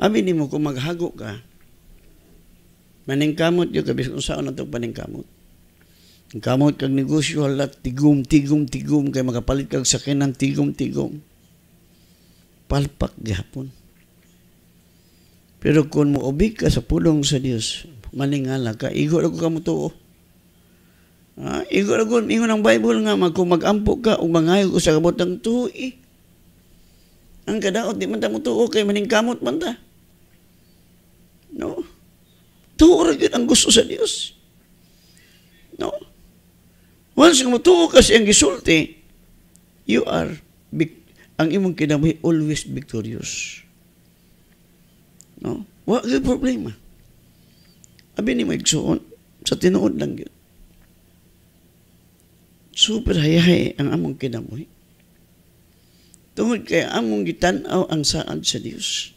Amin mo kung maghago ka, maningkamot yung kabis kung saan itong paningkamot. Kamot kag negosyo, hala, tigum, tigum, tigum, kay makapalit kag sakinan, tigum, tigum. Palpak gihapon. Pero kung muubig ka sa pulong sa Dios, malingala ka, igo na ko ka mutuo. Ah, oh. igo na ko, ingon ang Bible nga, mag kung magampo ka, o mangayo ko sa kabotang tuhi. Ang kadaot, di man ta tuo oh, kay maningkamot man ta. No? Tuo ra rin ang gusto sa Dios. No? Once nga mutuo kasi ang gisulti, you are, ang imong kinabuhi, always victorious. No? Wa kay problema. Abi ni magsuon sa tinuod lang yun. Super hayahay ang among kinabuhi. Tungod kay among gitanaw ang saad sa Dios.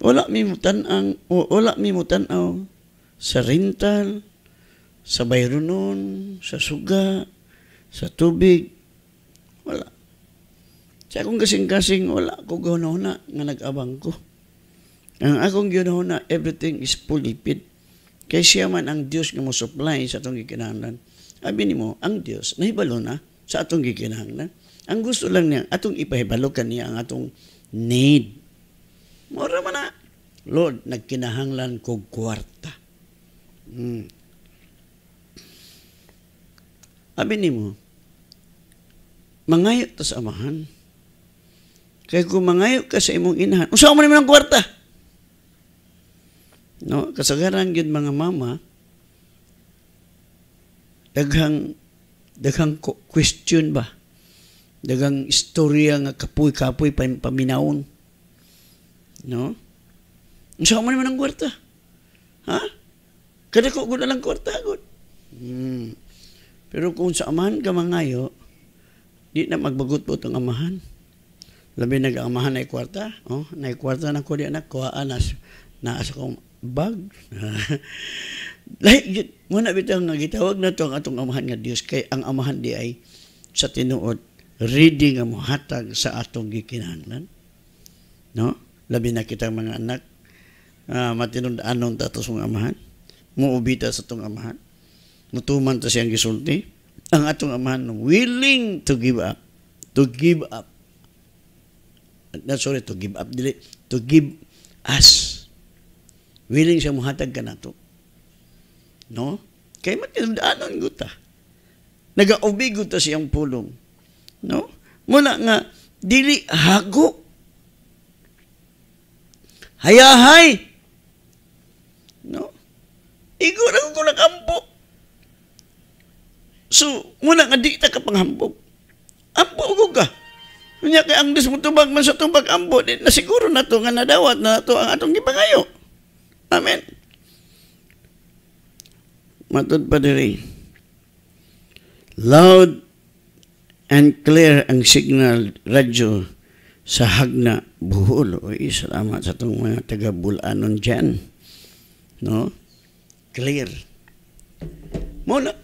Wala mi mo tan-ang wala mi mo tan-aw sa rental, sa bayronon, sa suga, sa tubig. Wala. Sa akong kasing-kasing, wala ko gawin na nga nag-abang ko. Ang akong ginoon na everything is pulipid. Kay siya man ang Dios nga mo supply sa atong gikinahanglan. Abi nimo, ang Dios nahibalo na sa atong gikinahanglan. Ang gusto lang niya atong ipahibalo kaniya ang atong need. Mora man na Lord, nagkinahanglan ko kwarta. Hmm. Abi nimo, mangayo ta sa amahan. Kaya kung mangayo ka sa imong inahan, usaw mo naman ang kwarta. No, kasagaran gyud mga mama daghang daghang question ba? Daghang istorya nga kapuy-kapuy paminaon. No? Unsa man man ang kwarta? Ha? Kada ko gud lang kwarta gud. Hmm. Pero kung sa amahan ka mangayo, di na magbagot po itong amahan. Labi nag-amahan na kwarta. Oh, na kwarta na ko di anak, kuhaan ah, na, na asa kong bag. like, muna bitang nga gitawag na to ang atong amahan nga Dios kay ang amahan di ay sa tinuod ready nga mohatag sa atong gikinahanglan. No? Labi na kita mga anak uh, ah, matinod-anon ta to sa amahan. Muubita sa atong amahan. Mutuman ta siyang gisulti. Ang atong amahan willing to give up. To give up. Not sorry, to give up. Dili. To give us Willing siya muhatag ka nato. No? Kay matindaanan guta. Nagaubig guta siyang pulong. No? Muna nga, dili hago. Hayahay. No? Igurang ko kampo. So, muna nga di ta ka panghambog. Ambo ko ka. Kanya kay ang dismutubag man sa tubag ambo, din na siguro na to nga nadawat na to ang atong gipangayo. Amen. Matod pa diri. Loud and clear ang signal radyo sa Hagna, Buhol. O salamat sa itong mga taga-bulanon dyan. No? Clear. Muna,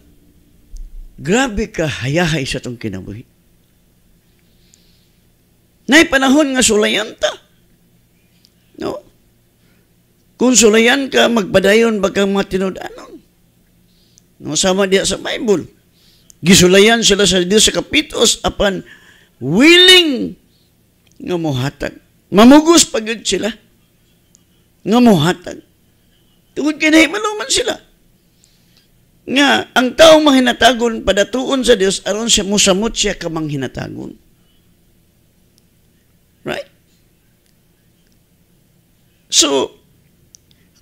grabe ka hayahay sa itong kinabuhi. Nay panahon nga sulayan ta. No? Kung sulayan ka, magpadayon ba kang mga ano? No, sama diya sa Bible. Gisulayan sila sa Dios sa kapitos apan willing nga mohatag. Mamugos pagod sila nga mohatag. Tungod kay maluman sila. Nga ang tao mahinatagon padatuon sa Dios aron siya musamot siya kamang hinatagon. Right? So,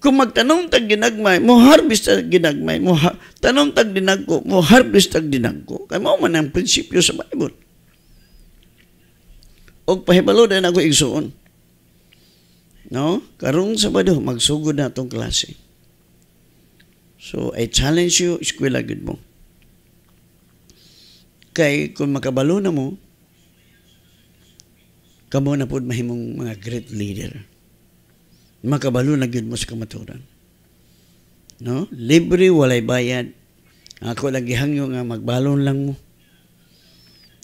kung magtanong tag ginagmay, mo harvest tag ginagmay, mo ha- tanong tag dinagko, mo harvest tag dinagko. Kay mao man ang prinsipyo sa Bible. Og pahibalo din ako igsuon. No? Karong Sabado, magsugod na itong klase. So, I challenge you, eskwela gud mo. Kay kung makabalo na mo, kamo na po mahimong mga great leader makabalo na gyud mo sa kamaturan. No? Libre walay bayad. Ako lang gihangyo nga magbalon lang mo.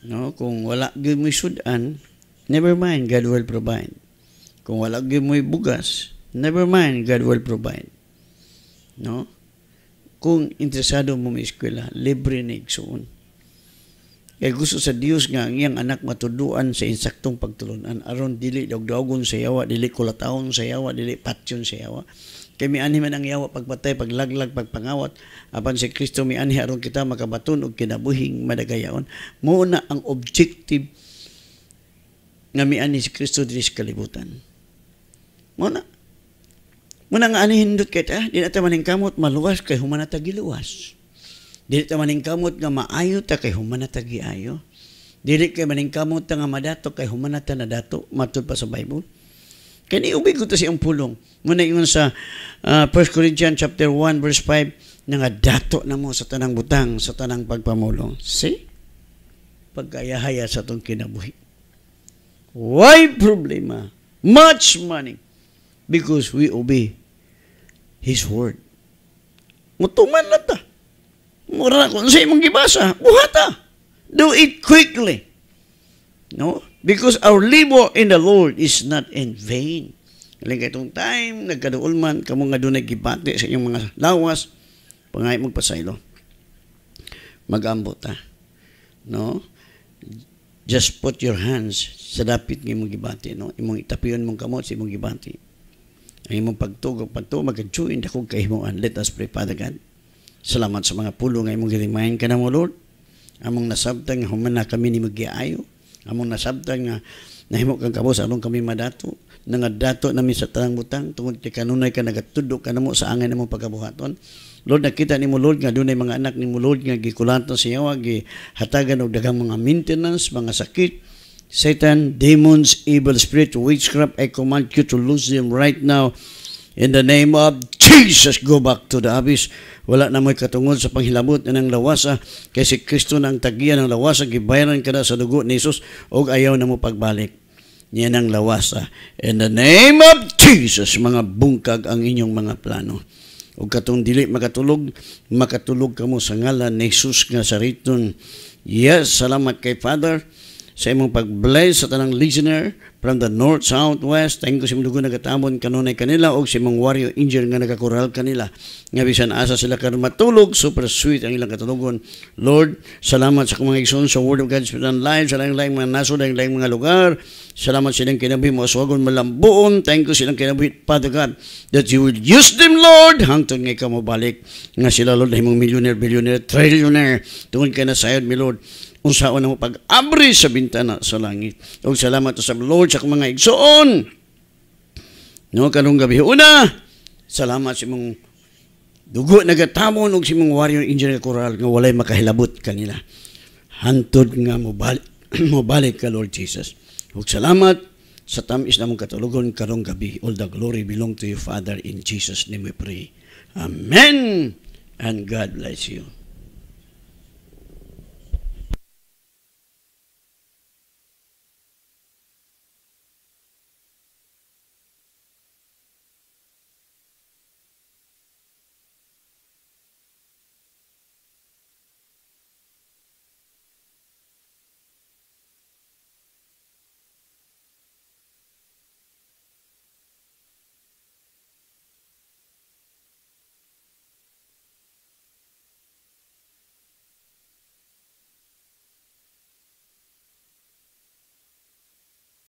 No, kung wala gyud mo sudan, never mind, God will provide. Kung wala gyud mo bugas, never mind, God will provide. No? Kung interesado mo may eskwela, libre na igsuon. Kay gusto sa Dios nga ang iyang anak matuduan sa insaktong pagtulunan aron dili dawgon sa yawa, dili kulataon sa yawa, dili patyon sa yawa. Kay mianhi man ang yawa pagpatay, paglaglag, pagpangawat, apan si Kristo mianhi aron kita makabaton og kinabuhing madagayaon. Mao na ang objective nga mianhi si Kristo diri sa kalibutan. Mao na. Muna nga ani hindot kay ah, di na ta maningkamot maluwas kay humanatag giluwas. Dili ta maning kamot nga maayo ta kay humana humanata giayo. Dili kay maning kamot nga madato kay humanata na dato matud pa sa Bible. Kani ubig ko ta siyang pulong. Mo na ingon sa uh, ah, 1 Corinthians chapter 1 verse 5 nga dato na mo sa tanang butang, sa tanang pagpamulong. See? Pagkayahaya sa tong kinabuhi. Why problema? Much money. Because we obey His word. Mutuman na ta. Mura na kung sa'yo mong gibasa, buhata. Do it quickly. No? Because our labor in the Lord is not in vain. Kaling itong time, nagkaduol man, kamo nga doon nagibate sa inyong mga lawas, pangay magpasaylo. Magambot ha. No? Just put your hands sa dapit ng imong gibati. No? Imong itapion mong kamot sa imong gibati. Ang imong pagtugog, pagtugog, magkaduin, dakog kahimuan. Let us pray, Father God. Salamat sa mga pulo nga imong gilimayan ka na mo, Lord. Among nasabtang nga human na kami ni magiayo. Among nasabtang nga nahimo kang kabos, sa anong kami madato dato namin sa tanang butang tungod kay kanunay ka nagatudlo ka namo sa angay namo pagkabuhaton Lord nakita ni mo, Lord nga dunay mga anak ni mo, Lord nga gikulaton sa yawa gi hatagan og daghang mga maintenance mga sakit Satan demons evil spirit witchcraft I command you to lose them right now in the name of Jesus go back to the abyss wala na mo'y katungod sa panghilamot ng lawasa kay si Kristo nang tagiya tagiyan ng lawasa gibayaran kada sa dugo ni Jesus og ayaw na mo pagbalik niya ng lawasa. In the name of Jesus, mga bungkag ang inyong mga plano. og katong dili makatulog, makatulog kamo sa ngalan ni Jesus nga sa riton. Yes, salamat kay Father sa imong pag-bless sa tanang listener from the north, south, west. Thank you si imong dugo nagatamon kanunay kanila o si imong warrior injured nga nagakural kanila. Nga bisan asa sila karon matulog, super sweet ang ilang katulogon. Lord, salamat sa mga igsoon sa Word of God's sa ilang lives, sa ilang laing mga nasod, sa ilang mga lugar. Salamat silang kinabi mo aswagon malambuon. Thank you silang kinabi, Father God, that you will use them, Lord, hangtod nga ikaw mabalik. Nga sila, Lord, na imong millionaire, billionaire, trillionaire. Tungon ka na sayod, mi Lord usawa na mo pag-abri sa bintana sa langit. O salamat sa Lord sa mga igsoon. No, kanong gabi. Una, salamat sa si mong dugo nagatamon og si mong warrior engineer koral nga walay makahilabot kanila. Hantod nga mo balik, mo balik ka Lord Jesus. Og salamat sa tamis na mong katulugon karong gabi. All the glory belong to you, Father. In Jesus' name we pray. Amen. And God bless you.